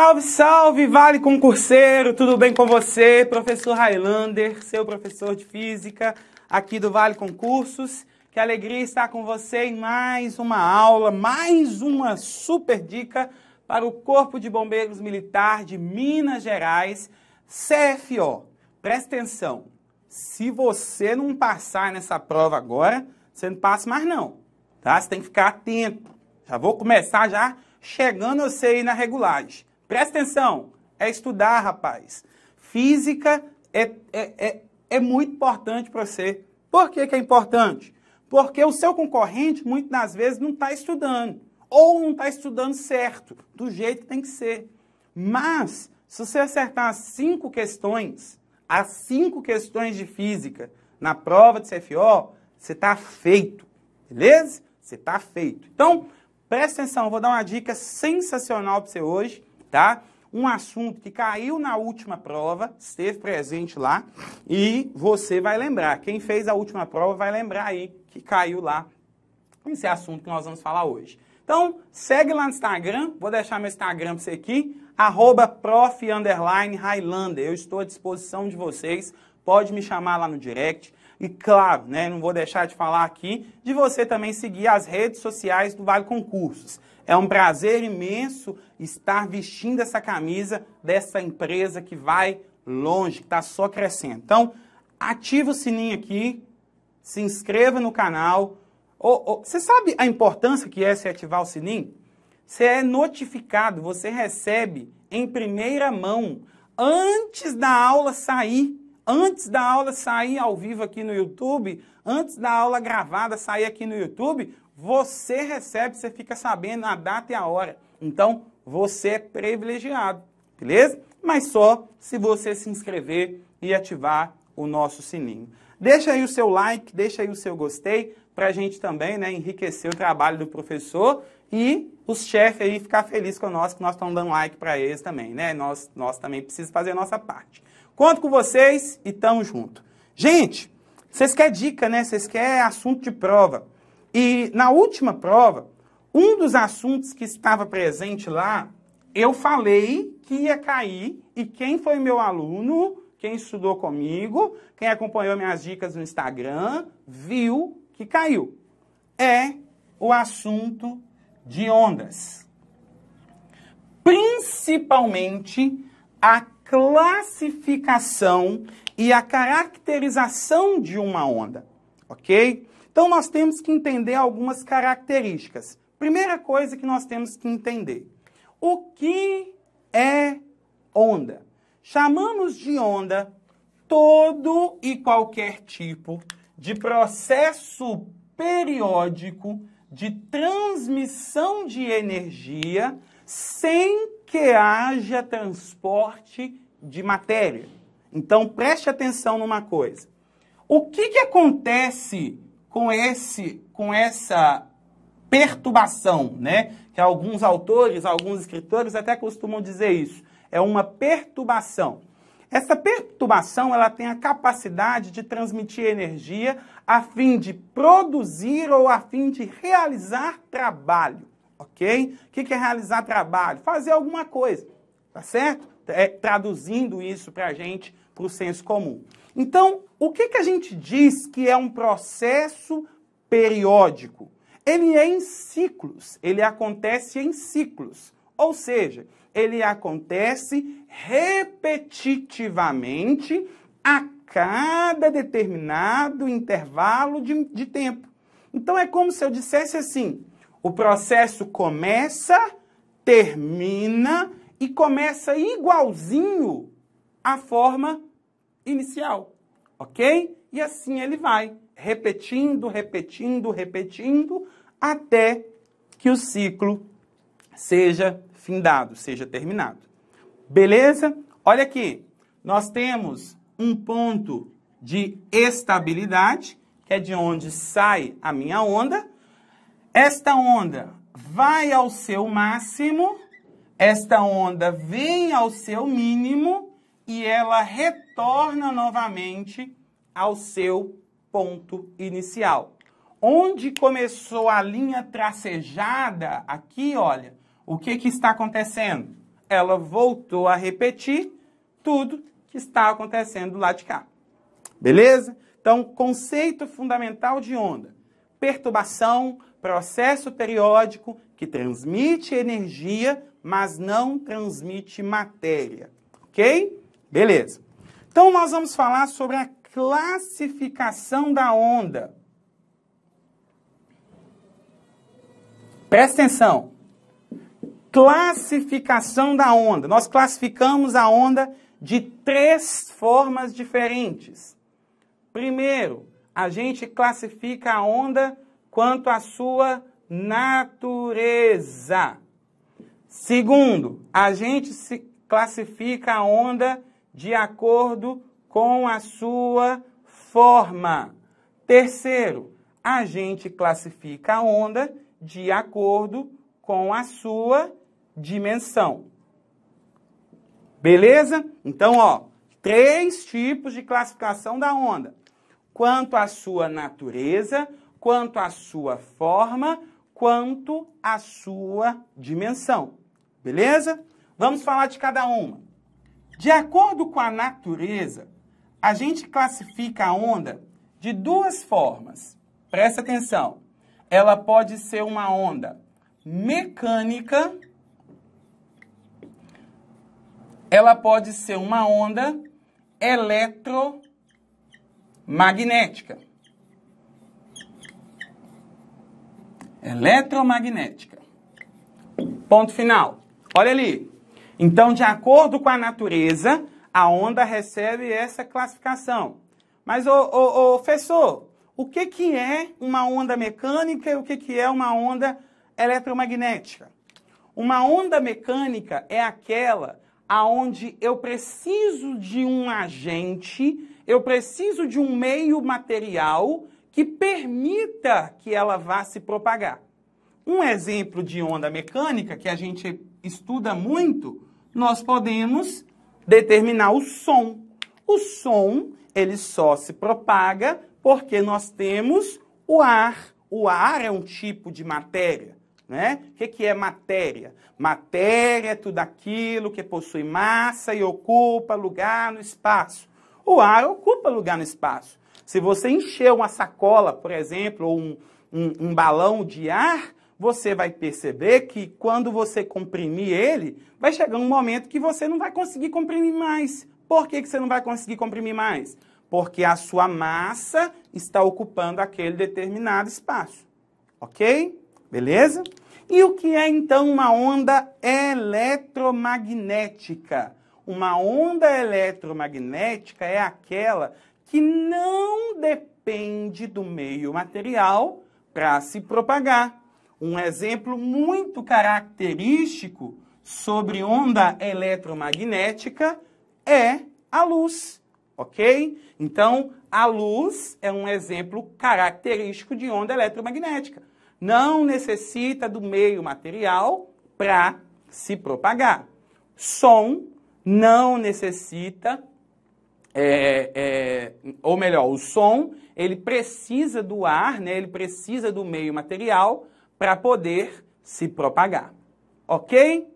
Salve, salve, vale concurseiro, tudo bem com você? Professor Highlander, seu professor de física aqui do Vale Concursos. Que alegria estar com você em mais uma aula, mais uma super dica para o Corpo de Bombeiros Militar de Minas Gerais, CFO. Presta atenção, se você não passar nessa prova agora, você não passa mais não, tá? Você tem que ficar atento. Já vou começar já chegando você aí na regulagem. Presta atenção, é estudar, rapaz. Física é, é, é, é muito importante para você. Por que, que é importante? Porque o seu concorrente, muitas das vezes, não está estudando. Ou não está estudando certo, do jeito que tem que ser. Mas, se você acertar as cinco questões, as cinco questões de física na prova de CFO, você está feito. Beleza? Você está feito. Então, presta atenção, vou dar uma dica sensacional para você hoje tá? Um assunto que caiu na última prova, esteve presente lá, e você vai lembrar. Quem fez a última prova vai lembrar aí que caiu lá esse assunto que nós vamos falar hoje. Então, segue lá no Instagram, vou deixar meu Instagram para você aqui, arroba prof, Highlander. Eu estou à disposição de vocês, pode me chamar lá no direct. E claro, né, não vou deixar de falar aqui, de você também seguir as redes sociais do Vale Concursos. É um prazer imenso estar vestindo essa camisa dessa empresa que vai longe, que está só crescendo. Então, ativa o sininho aqui, se inscreva no canal. Oh, oh, você sabe a importância que é se ativar o sininho? Você é notificado, você recebe em primeira mão, antes da aula sair. Antes da aula sair ao vivo aqui no YouTube, antes da aula gravada sair aqui no YouTube, você recebe, você fica sabendo a data e a hora. Então, você é privilegiado, beleza? Mas só se você se inscrever e ativar o nosso sininho. Deixa aí o seu like, deixa aí o seu gostei, para a gente também né, enriquecer o trabalho do professor e os chefes aí ficar felizes com nós, que nós estamos dando like para eles também, né? Nós, nós também precisamos fazer a nossa parte. Conto com vocês e tamo junto. Gente, vocês querem dica, né? Vocês querem assunto de prova. E na última prova, um dos assuntos que estava presente lá, eu falei que ia cair e quem foi meu aluno, quem estudou comigo, quem acompanhou minhas dicas no Instagram, viu que caiu. É o assunto de ondas. Principalmente a classificação e a caracterização de uma onda, ok? Então nós temos que entender algumas características. Primeira coisa que nós temos que entender: o que é onda? Chamamos de onda todo e qualquer tipo de processo periódico de transmissão de energia sem que haja transporte de matéria. Então preste atenção numa coisa. O que, que acontece com, esse, com essa perturbação, né? Que alguns autores, alguns escritores até costumam dizer isso. É uma perturbação. Essa perturbação ela tem a capacidade de transmitir energia a fim de produzir ou a fim de realizar trabalho, ok? O que é realizar trabalho? Fazer alguma coisa, tá certo? É, traduzindo isso para a gente, para o senso comum. Então, o que, que a gente diz que é um processo periódico? Ele é em ciclos, ele acontece em ciclos, ou seja, ele acontece repetitivamente a cada determinado intervalo de, de tempo. Então é como se eu dissesse assim: o processo começa, termina e começa igualzinho à forma inicial ok? E assim ele vai, repetindo, repetindo, repetindo, até que o ciclo seja findado, seja terminado. Beleza? Olha aqui, nós temos um ponto de estabilidade, que é de onde sai a minha onda. Esta onda vai ao seu máximo, esta onda vem ao seu mínimo e ela retorna novamente ao seu ponto inicial. Onde começou a linha tracejada, aqui, olha, o que, que está acontecendo? Ela voltou a repetir tudo que está acontecendo lá de cá. Beleza? Então, conceito fundamental de onda: perturbação, processo periódico que transmite energia, mas não transmite matéria. Ok? Beleza. Então nós vamos falar sobre a classificação da onda. Presta atenção. Classificação da onda. Nós classificamos a onda de três formas diferentes. Primeiro, a gente classifica a onda quanto à sua natureza. Segundo, a gente se classifica a onda de acordo com a sua forma. Terceiro, a gente classifica a onda de acordo com a sua dimensão. Beleza? Então, ó, três tipos de classificação da onda: quanto à sua natureza, quanto à sua forma, quanto à sua dimensão. Beleza? Vamos falar de cada uma. De acordo com a natureza, a gente classifica a onda de duas formas. Presta atenção. Ela pode ser uma onda mecânica, ela pode ser uma onda eletromagnética. Eletromagnética. Ponto final. Olha ali. Então, de acordo com a natureza, a onda recebe essa classificação. Mas, ô, ô, ô professor, o que, que é uma onda mecânica e o que, que é uma onda eletromagnética? Uma onda mecânica é aquela aonde eu preciso de um agente, eu preciso de um meio material que permita que ela vá se propagar. Um exemplo de onda mecânica que a gente estuda muito nós podemos determinar o som. O som, ele só se propaga porque nós temos o ar. O ar é um tipo de matéria, né? O que, que é matéria? Matéria é tudo aquilo que possui massa e ocupa lugar no espaço. O ar ocupa lugar no espaço. Se você encher uma sacola, por exemplo, ou um, um, um balão de ar, você vai perceber que quando você comprimir ele, vai chegar um momento que você não vai conseguir comprimir mais. Por que, que você não vai conseguir comprimir mais? Porque a sua massa está ocupando aquele determinado espaço. Ok? Beleza? E o que é então uma onda eletromagnética? Uma onda eletromagnética é aquela que não depende do meio material para se propagar um exemplo muito característico sobre onda eletromagnética é a luz, ok? Então, a luz é um exemplo característico de onda eletromagnética. Não necessita do meio material para se propagar. Som não necessita, é, é, ou melhor, o som ele precisa do ar, né? ele precisa do meio material para poder se propagar. Ok?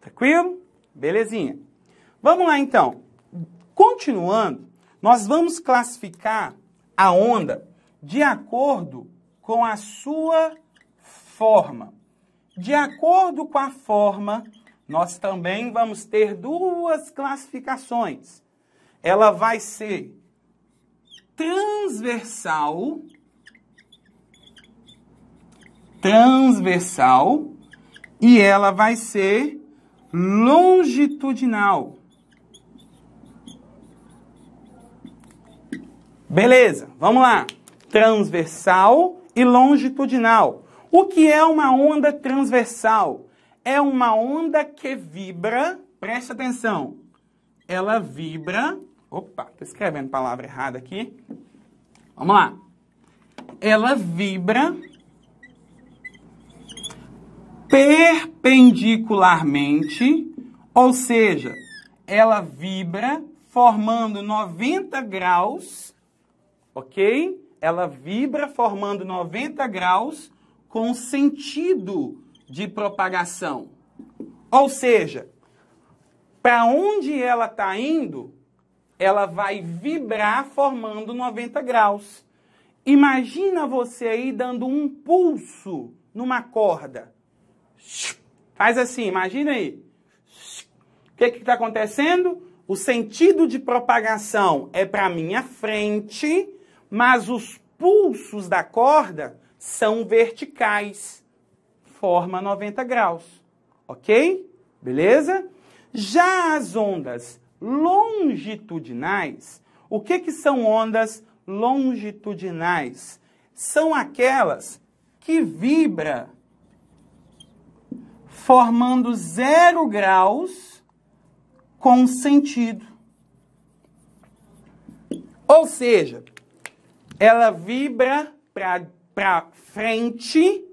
Tranquilo? Belezinha. Vamos lá então. Continuando, nós vamos classificar a onda de acordo com a sua forma. De acordo com a forma, nós também vamos ter duas classificações. Ela vai ser transversal transversal e ela vai ser longitudinal. Beleza, vamos lá. Transversal e longitudinal. O que é uma onda transversal? É uma onda que vibra, preste atenção, ela vibra. Opa, estou escrevendo palavra errada aqui. Vamos lá. Ela vibra perpendicularmente, ou seja, ela vibra formando 90 graus, ok? Ela vibra formando 90 graus com sentido de propagação. Ou seja, para onde ela está indo, ela vai vibrar formando 90 graus. Imagina você aí dando um pulso numa corda. Faz assim, imagina aí. O que é está acontecendo? O sentido de propagação é para minha frente, mas os pulsos da corda são verticais, forma 90 graus. Ok? Beleza? Já as ondas longitudinais, o que, que são ondas longitudinais? São aquelas que vibra formando zero graus com sentido. Ou seja, ela vibra para frente,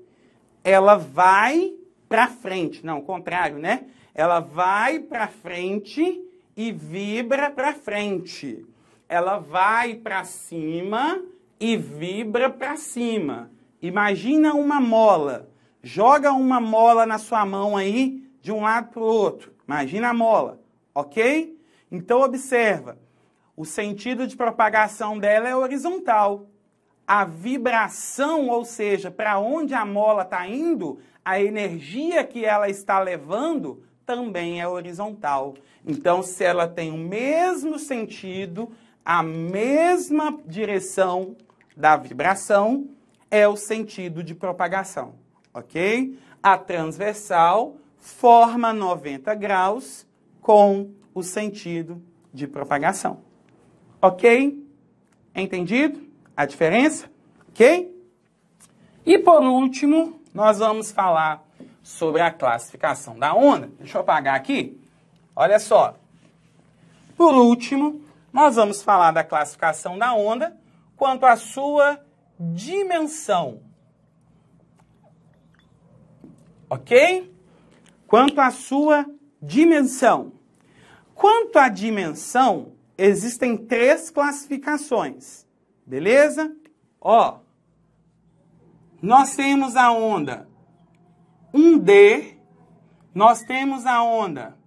ela vai para frente. Não, contrário, né? Ela vai para frente e vibra para frente. Ela vai para cima e vibra para cima. Imagina uma mola Joga uma mola na sua mão aí, de um lado para o outro. Imagina a mola, ok? Então observa, o sentido de propagação dela é horizontal. A vibração, ou seja, para onde a mola está indo, a energia que ela está levando também é horizontal. Então, se ela tem o mesmo sentido, a mesma direção da vibração, é o sentido de propagação ok? A transversal forma 90 graus com o sentido de propagação. Ok? Entendido a diferença? Ok? E por último, nós vamos falar sobre a classificação da onda. Deixa eu apagar aqui. Olha só. Por último, nós vamos falar da classificação da onda quanto à sua dimensão ok? Quanto à sua dimensão. Quanto à dimensão, existem três classificações, beleza? Ó, nós temos a onda 1D, nós temos a onda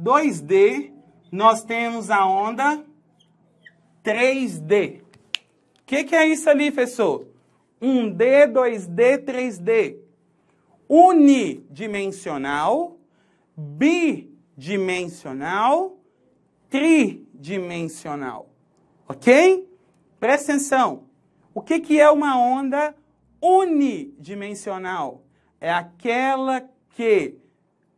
2D, nós temos a onda 3D. O que, que é isso ali, professor? 1D, 2D, 3D unidimensional, bidimensional, tridimensional. Ok? Presta atenção. O que, que é uma onda unidimensional? É aquela que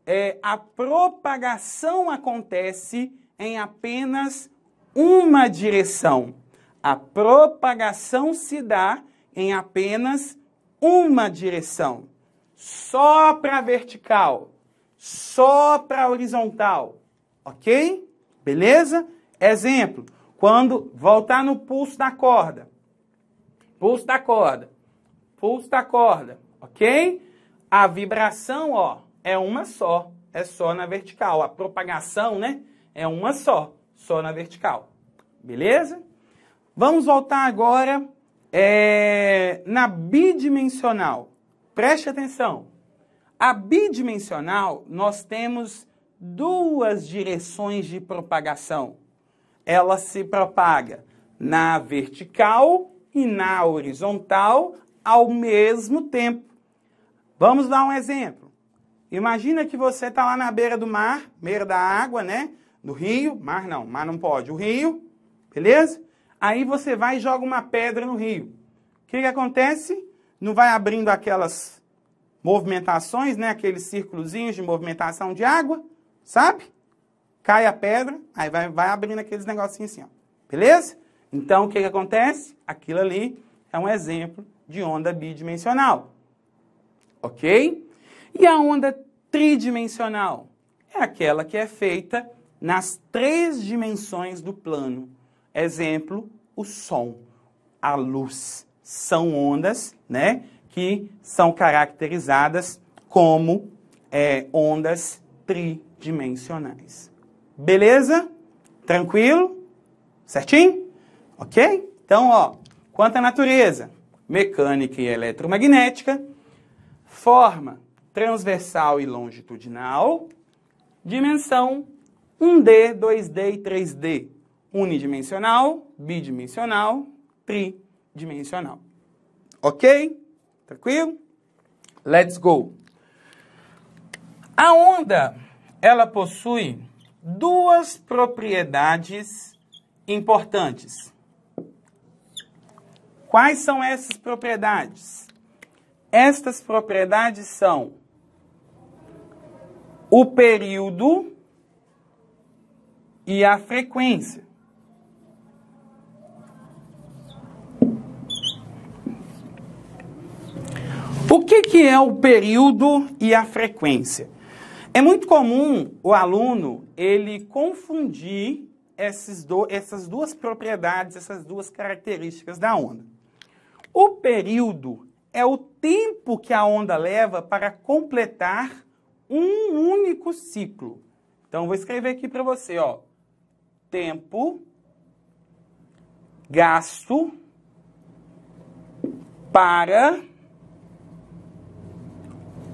é, a propagação acontece em apenas uma direção. A propagação se dá em apenas uma direção só para vertical, só para horizontal, ok? Beleza? Exemplo, quando voltar no pulso da corda, pulso da corda, pulso da corda, ok? A vibração, ó, é uma só, é só na vertical. A propagação, né, é uma só, só na vertical. Beleza? Vamos voltar agora é, na bidimensional. Preste atenção. A bidimensional, nós temos duas direções de propagação. Ela se propaga na vertical e na horizontal ao mesmo tempo. Vamos dar um exemplo. Imagina que você está lá na beira do mar, beira da água, né? Do rio, mar não, mar não pode, o rio, beleza? Aí você vai e joga uma pedra no rio. O que, que acontece? não vai abrindo aquelas movimentações, né? Aqueles círculozinhos de movimentação de água, sabe? Cai a pedra, aí vai, vai abrindo aqueles negocinhos assim, ó. Beleza? Então, o que, que acontece? Aquilo ali é um exemplo de onda bidimensional. Ok? E a onda tridimensional? É aquela que é feita nas três dimensões do plano. Exemplo, o som, a luz são ondas, né, que são caracterizadas como é, ondas tridimensionais. Beleza? Tranquilo? Certinho? Ok? Então, ó, quanto à natureza, mecânica e eletromagnética, forma transversal e longitudinal, dimensão 1D, 2D e 3D, unidimensional, bidimensional, tridimensional dimensional. Ok? Tranquilo? Let's go. A onda, ela possui duas propriedades importantes. Quais são essas propriedades? Estas propriedades são o período e a frequência. O que, que é o período e a frequência? É muito comum o aluno ele confundir do, essas duas propriedades, essas duas características da onda. O período é o tempo que a onda leva para completar um único ciclo. Então, vou escrever aqui para você, ó. Tempo gasto para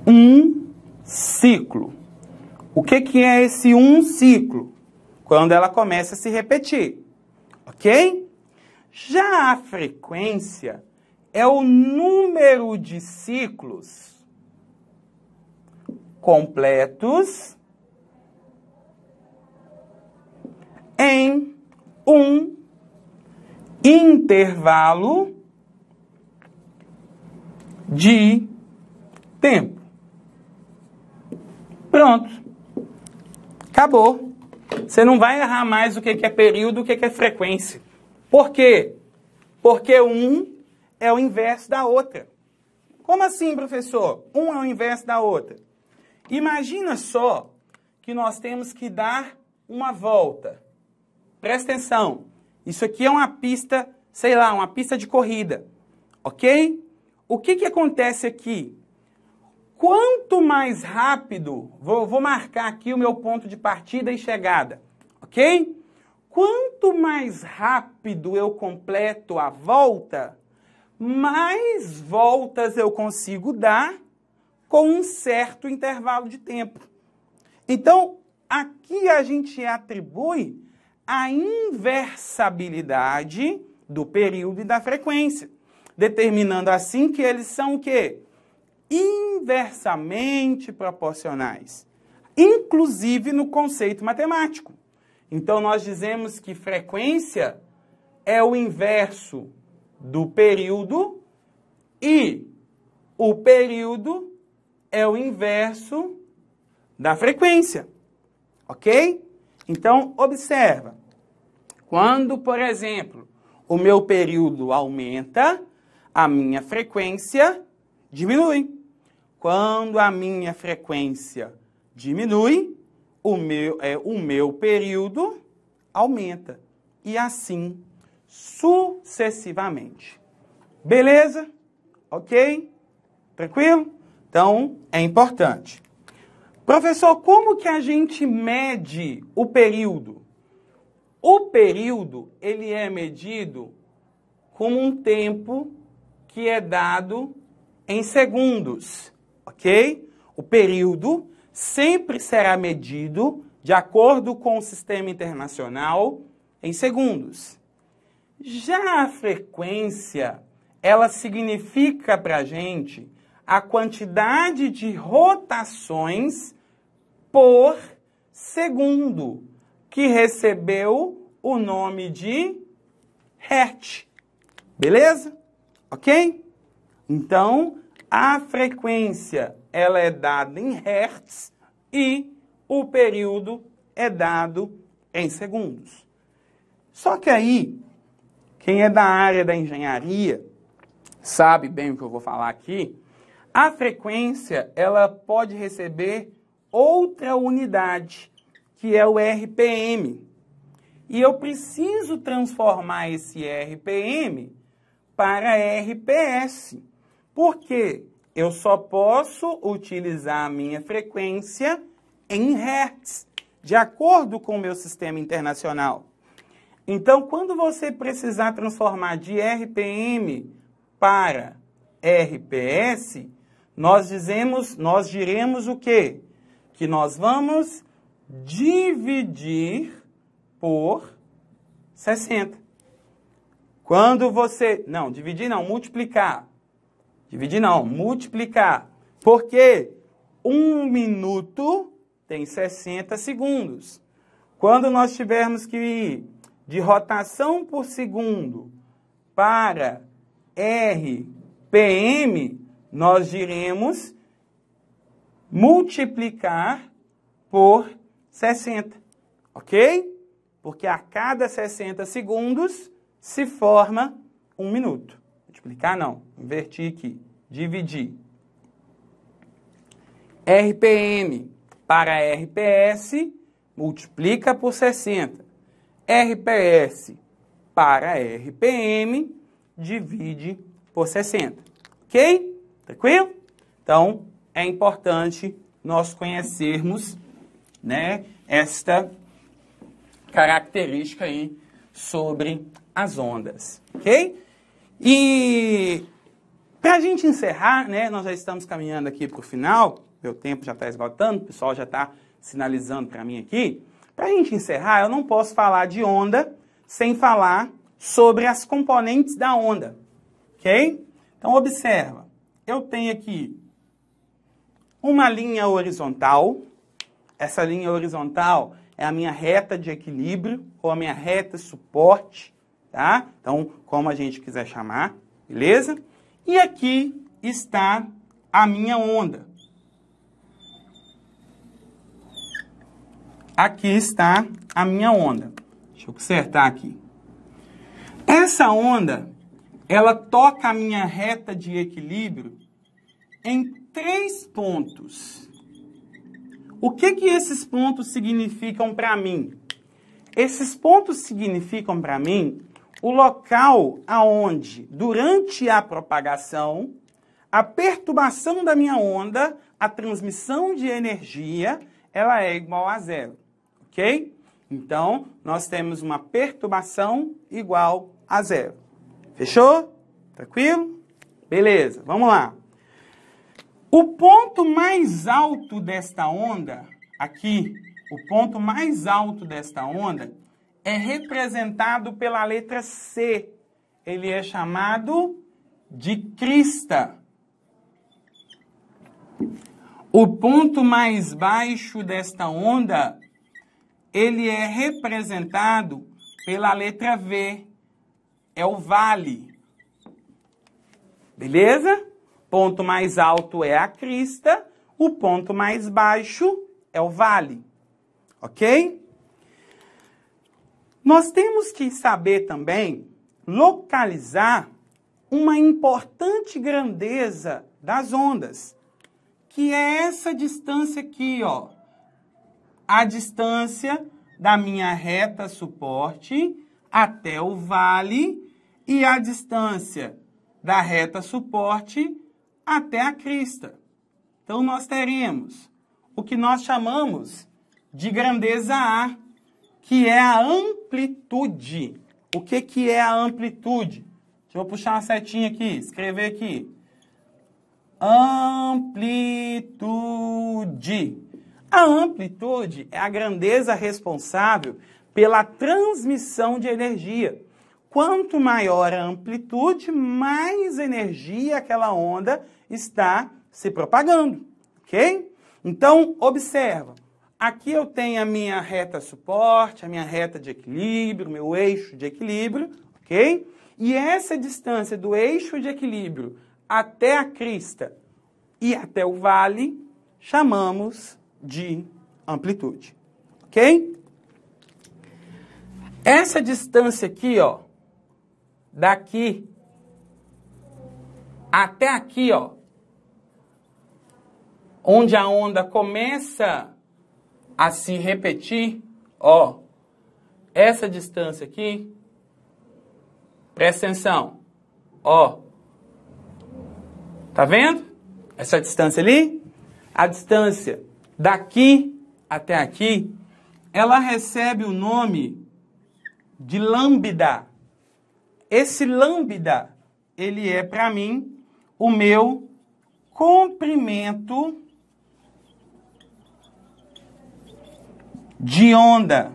um ciclo. O que, que é esse um ciclo? Quando ela começa a se repetir, ok? Já a frequência é o número de ciclos completos em um intervalo de tempo. Pronto. Acabou. Você não vai errar mais o que é, é período, o é que é frequência. Por quê? Porque um é o inverso da outra. Como assim, professor? Um é o inverso da outra. Imagina só que nós temos que dar uma volta. Presta atenção. Isso aqui é uma pista, sei lá, uma pista de corrida. Ok? O que, que acontece aqui? quanto mais rápido, vou, vou, marcar aqui o meu ponto de partida e chegada, ok? Quanto mais rápido eu completo a volta, mais voltas eu consigo dar com um certo intervalo de tempo. Então, aqui a gente atribui a inversabilidade do período e da frequência, determinando assim que eles são o quê? inversamente proporcionais, inclusive no conceito matemático. Então nós dizemos que frequência é o inverso do período e o período é o inverso da frequência. OK? Então observa. Quando, por exemplo, o meu período aumenta, a minha frequência diminui. Quando a minha frequência diminui, o meu, é, o meu período aumenta. E assim sucessivamente. Beleza? Ok? Tranquilo? Então, é importante. Professor, como que a gente mede o período? O período, ele é medido como um tempo que é dado em segundos ok? O período sempre será medido, de acordo com o sistema internacional, em segundos. Já a frequência, ela significa para a gente a quantidade de rotações por segundo, que recebeu o nome de hertz. Beleza? Ok? Então, a frequência ela é dada em hertz e o período é dado em segundos. Só que aí, quem é da área da engenharia sabe bem o que eu vou falar aqui. A frequência ela pode receber outra unidade, que é o RPM. E eu preciso transformar esse RPM para RPS. Porque eu só posso utilizar a minha frequência em hertz, de acordo com o meu sistema internacional. Então, quando você precisar transformar de RPM para RPS, nós dizemos, nós diremos o quê? Que nós vamos dividir por 60. Quando você, não, dividir não, multiplicar Dividir não, multiplicar. Porque um minuto tem 60 segundos. Quando nós tivermos que ir de rotação por segundo para RPM, nós diremos multiplicar por 60, ok? Porque a cada 60 segundos se forma um minuto. Multiplicar não, inverti aqui. Dividir. RPM para RPS, multiplica por 60. RPS para RPM, divide por 60. Ok? Tranquilo? Então, é importante nós conhecermos né, esta característica aí sobre as ondas. Ok? E para a gente encerrar, né, nós já estamos caminhando aqui para o final, meu tempo já está esgotando, o pessoal já está sinalizando para mim aqui. Para a gente encerrar, eu não posso falar de onda sem falar sobre as componentes da onda, ok? Então, observa, eu tenho aqui uma linha horizontal, essa linha horizontal é a minha reta de equilíbrio ou a minha reta suporte, tá? Então, como a gente quiser chamar, beleza? E aqui está a minha onda. Aqui está a minha onda. Deixa eu consertar aqui. Essa onda, ela toca a minha reta de equilíbrio em três pontos. O que que esses pontos significam para mim? Esses pontos significam para mim o local aonde, durante a propagação, a perturbação da minha onda, a transmissão de energia, ela é igual a zero, ok? Então, nós temos uma perturbação igual a zero. Fechou? Tranquilo? Beleza, vamos lá. O ponto mais alto desta onda, aqui, o ponto mais alto desta onda é representado pela letra C. Ele é chamado de crista. O ponto mais baixo desta onda, ele é representado pela letra V. É o vale. Beleza? Ponto mais alto é a crista, o ponto mais baixo é o vale. OK? Nós temos que saber também localizar uma importante grandeza das ondas, que é essa distância aqui, ó. A distância da minha reta suporte até o vale e a distância da reta suporte até a crista. Então nós teremos o que nós chamamos de grandeza A, que é a amplitude. O que, que é a amplitude? Deixa eu puxar uma setinha aqui, escrever aqui. Amplitude. A amplitude é a grandeza responsável pela transmissão de energia. Quanto maior a amplitude, mais energia aquela onda está se propagando, ok? Então, observa. Aqui eu tenho a minha reta suporte, a minha reta de equilíbrio, meu eixo de equilíbrio, ok? E essa distância do eixo de equilíbrio até a crista e até o vale chamamos de amplitude, ok? Essa distância aqui, ó, daqui até aqui, ó, onde a onda começa a se repetir, ó, essa distância aqui, presta atenção, ó, tá vendo? Essa distância ali, a distância daqui até aqui, ela recebe o nome de lambda. Esse lambda, ele é para mim o meu comprimento de onda.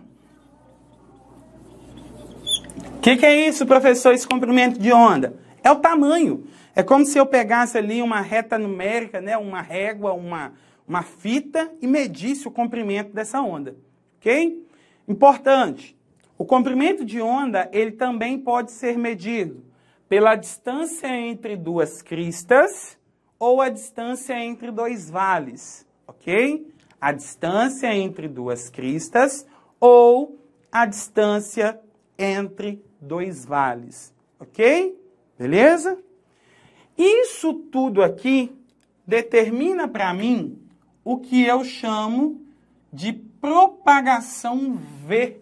O que, que é isso, professor, esse comprimento de onda? É o tamanho. É como se eu pegasse ali uma reta numérica, né, uma régua, uma, uma fita e medisse o comprimento dessa onda. Ok? Importante. O comprimento de onda ele também pode ser medido pela distância entre duas cristas ou a distância entre dois vales, ok? a distância entre duas cristas ou a distância entre dois vales, ok? Beleza? Isso tudo aqui determina para mim o que eu chamo de propagação V,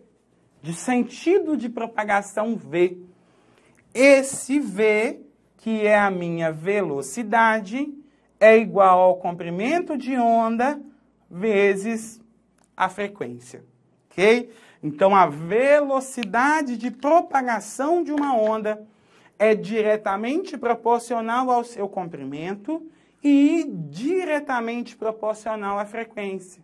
de sentido de propagação V. Esse V, que é a minha velocidade, é igual ao comprimento de onda vezes a frequência, ok? Então, a velocidade de propagação de uma onda é diretamente proporcional ao seu comprimento e diretamente proporcional à frequência.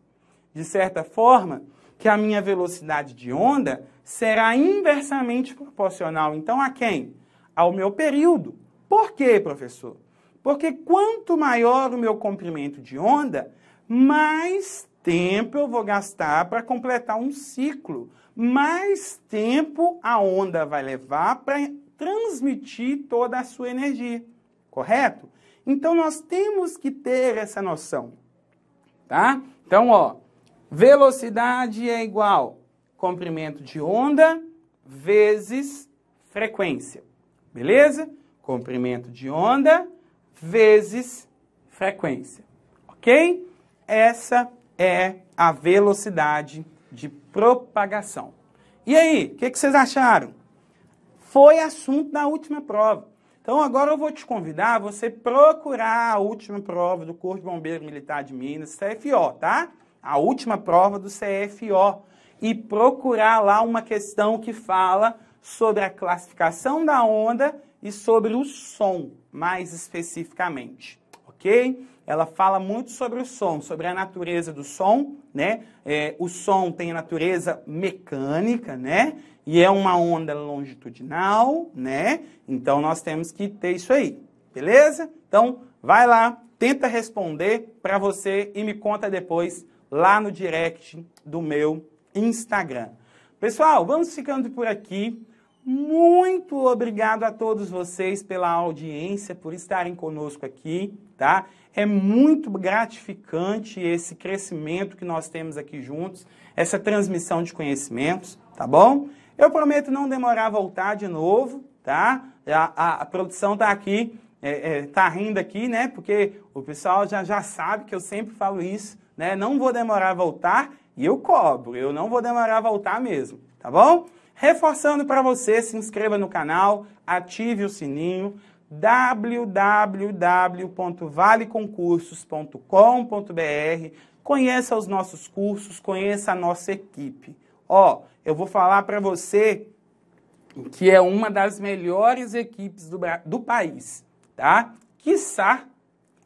De certa forma, que a minha velocidade de onda será inversamente proporcional. Então, a quem? Ao meu período. Por quê, professor? Porque quanto maior o meu comprimento de onda, mais tempo eu vou gastar para completar um ciclo, mais tempo a onda vai levar para transmitir toda a sua energia, correto? Então nós temos que ter essa noção, tá? Então, ó, velocidade é igual comprimento de onda vezes frequência, beleza? Comprimento de onda vezes frequência, ok? Essa é a velocidade de propagação. E aí, o que, que, vocês acharam? Foi assunto da última prova. Então agora eu vou te convidar a você procurar a última prova do Corpo de Bombeiro Militar de Minas, CFO, tá? A última prova do CFO. E procurar lá uma questão que fala sobre a classificação da onda e sobre o som, mais especificamente, ok? ela fala muito sobre o som, sobre a natureza do som, né? É, o som tem a natureza mecânica, né? E é uma onda longitudinal, né? Então nós temos que ter isso aí, beleza? Então vai lá, tenta responder para você e me conta depois lá no direct do meu Instagram. Pessoal, vamos ficando por aqui. Muito obrigado a todos vocês pela audiência, por estarem conosco aqui, tá? É muito gratificante esse crescimento que nós temos aqui juntos, essa transmissão de conhecimentos, tá bom? Eu prometo não demorar a voltar de novo, tá? A, a, a produção tá aqui, é, é, tá rindo aqui, né? Porque o pessoal já, já sabe que eu sempre falo isso, né? Não vou demorar a voltar e eu cobro, eu não vou demorar a voltar mesmo, tá bom? Reforçando para você, se inscreva no canal, ative o sininho, www.valeconcursos.com.br. Conheça os nossos cursos, conheça a nossa equipe. Ó, eu vou falar para você que é uma das melhores equipes do, do país, tá? Quiçá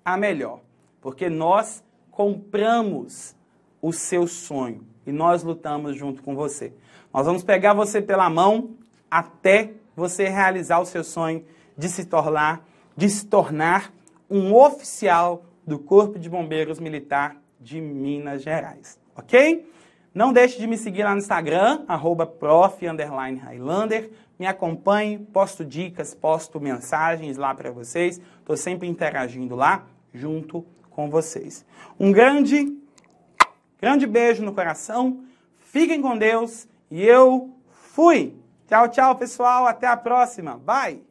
a melhor, porque nós compramos o seu sonho e nós lutamos junto com você. Nós vamos pegar você pela mão até você realizar o seu sonho de se tornar, de se tornar um oficial do Corpo de Bombeiros Militar de Minas Gerais, ok? Não deixe de me seguir lá no Instagram, arroba prof, Highlander. Me acompanhe, posto dicas, posto mensagens lá para vocês. Estou sempre interagindo lá, junto com vocês. Um grande, grande beijo no coração. Fiquem com Deus e eu fui. Tchau, tchau, pessoal. Até a próxima. Bye!